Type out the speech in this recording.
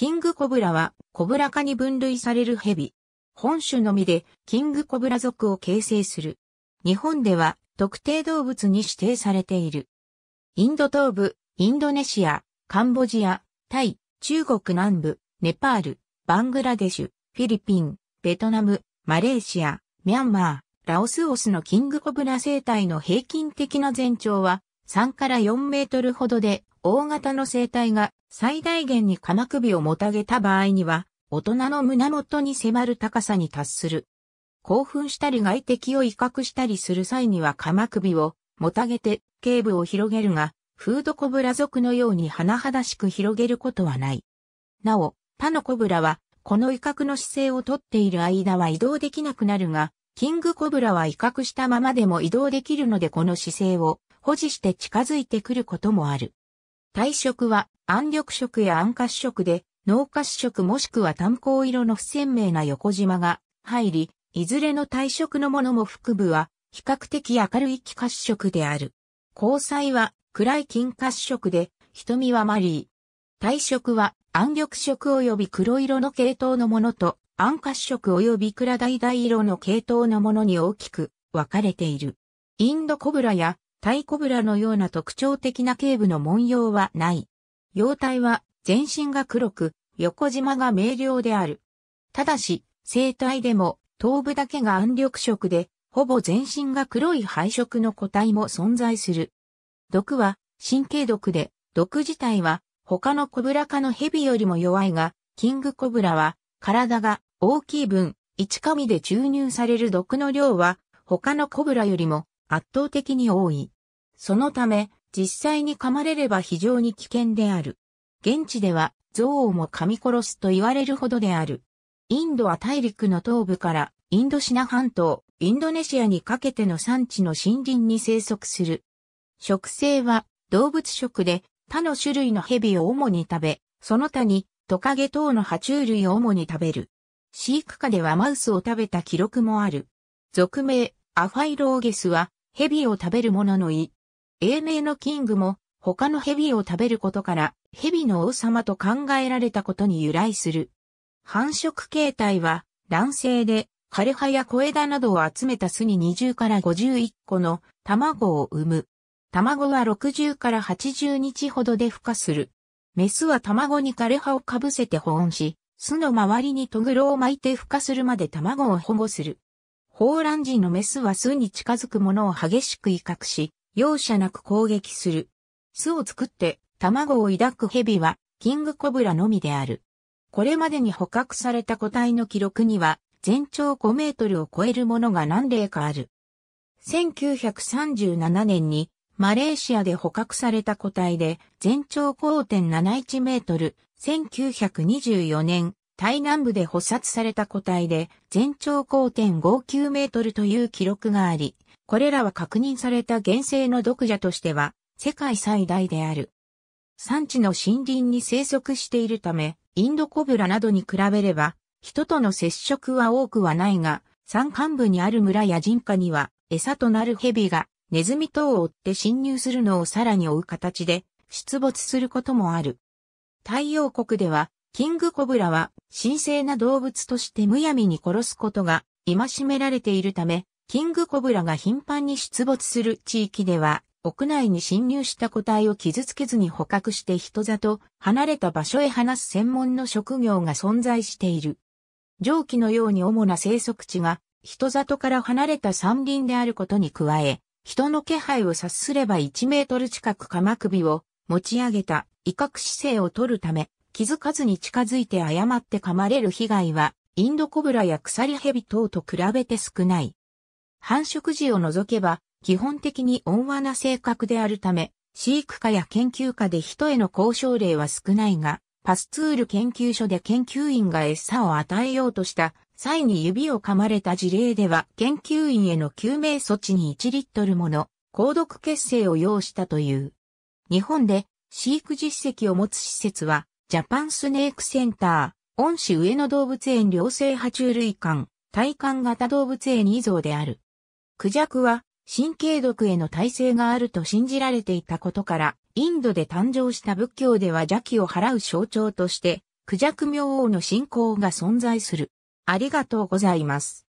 キングコブラは、コブラ科に分類される蛇。本種のみで、キングコブラ族を形成する。日本では、特定動物に指定されている。インド東部、インドネシア、カンボジア、タイ、中国南部、ネパール、バングラデシュ、フィリピン、ベトナム、マレーシア、ミャンマー、ラオスオスのキングコブラ生態の平均的な全長は3から4メートルほどで、大型の生体が最大限に鎌首をもたげた場合には、大人の胸元に迫る高さに達する。興奮したり外敵を威嚇したりする際には鎌首をもたげて頸部を広げるが、フードコブラ族のように甚だしく広げることはない。なお、他のコブラは、この威嚇の姿勢をとっている間は移動できなくなるが、キングコブラは威嚇したままでも移動できるのでこの姿勢を保持して近づいてくることもある。体色は暗緑色や暗褐色で、濃褐色もしくは炭鉱色の不鮮明な横縞が入り、いずれの体色のものも腹部は比較的明るい気褐色である。交際は暗い金褐色で、瞳はマリー。体色は暗緑色及び黒色の系統のものと暗褐色及び暗橙色の系統のものに大きく分かれている。インドコブラやタイコブラのような特徴的な頸部の文様はない。様体は全身が黒く、横縞が明瞭である。ただし、生体でも頭部だけが暗緑色で、ほぼ全身が黒い配色の個体も存在する。毒は神経毒で、毒自体は他のコブラ科の蛇よりも弱いが、キングコブラは体が大きい分、一紙で注入される毒の量は他のコブラよりも圧倒的に多い。そのため、実際に噛まれれば非常に危険である。現地では、象をも噛み殺すと言われるほどである。インドは大陸の東部からインドシナ半島、インドネシアにかけての産地の森林に生息する。食性は動物食で他の種類の蛇を主に食べ、その他にトカゲ等の爬虫類を主に食べる。飼育下ではマウスを食べた記録もある。俗名、アファイローゲスは蛇を食べる者の意。英名のキングも他の蛇を食べることから蛇の王様と考えられたことに由来する。繁殖形態は卵性で枯葉や小枝などを集めた巣に20から51個の卵を産む。卵は60から80日ほどで孵化する。メスは卵に枯葉をかぶせて保温し、巣の周りにトグロを巻いて孵化するまで卵を保護する。ラ卵時のメスは巣に近づくものを激しく威嚇し、容赦なく攻撃する。巣を作って卵を抱く蛇はキングコブラのみである。これまでに捕獲された個体の記録には全長5メートルを超えるものが何例かある。1937年にマレーシアで捕獲された個体で全長5.71メートル、1924年台南部で発殺された個体で、全長5.59メートルという記録があり、これらは確認された原生の毒蛇としては、世界最大である。産地の森林に生息しているため、インドコブラなどに比べれば、人との接触は多くはないが、山間部にある村や人家には、餌となる蛇が、ネズミ等を追って侵入するのをさらに追う形で、出没することもある。太陽国では、キングコブラは神聖な動物としてむやみに殺すことが戒められているため、キングコブラが頻繁に出没する地域では、屋内に侵入した個体を傷つけずに捕獲して人里、離れた場所へ放す専門の職業が存在している。蒸気のように主な生息地が人里から離れた山林であることに加え、人の気配を察すれば1メートル近く鎌首を持ち上げた威嚇姿勢を取るため、気づかずに近づいて誤って噛まれる被害は、インドコブラや鎖蛇等と比べて少ない。繁殖時を除けば、基本的に温和な性格であるため、飼育家や研究家で人への交渉例は少ないが、パスツール研究所で研究員が餌を与えようとした際に指を噛まれた事例では研究員への救命措置に1リットルもの高毒血清を要したという。日本で飼育実績を持つ施設はジャパンスネークセンター、恩師上野動物園両生爬虫類館、体感型動物園以像である。クジャクは神経毒への耐性があると信じられていたことから、インドで誕生した仏教では邪気を払う象徴として、クジャク明王の信仰が存在する。ありがとうございます。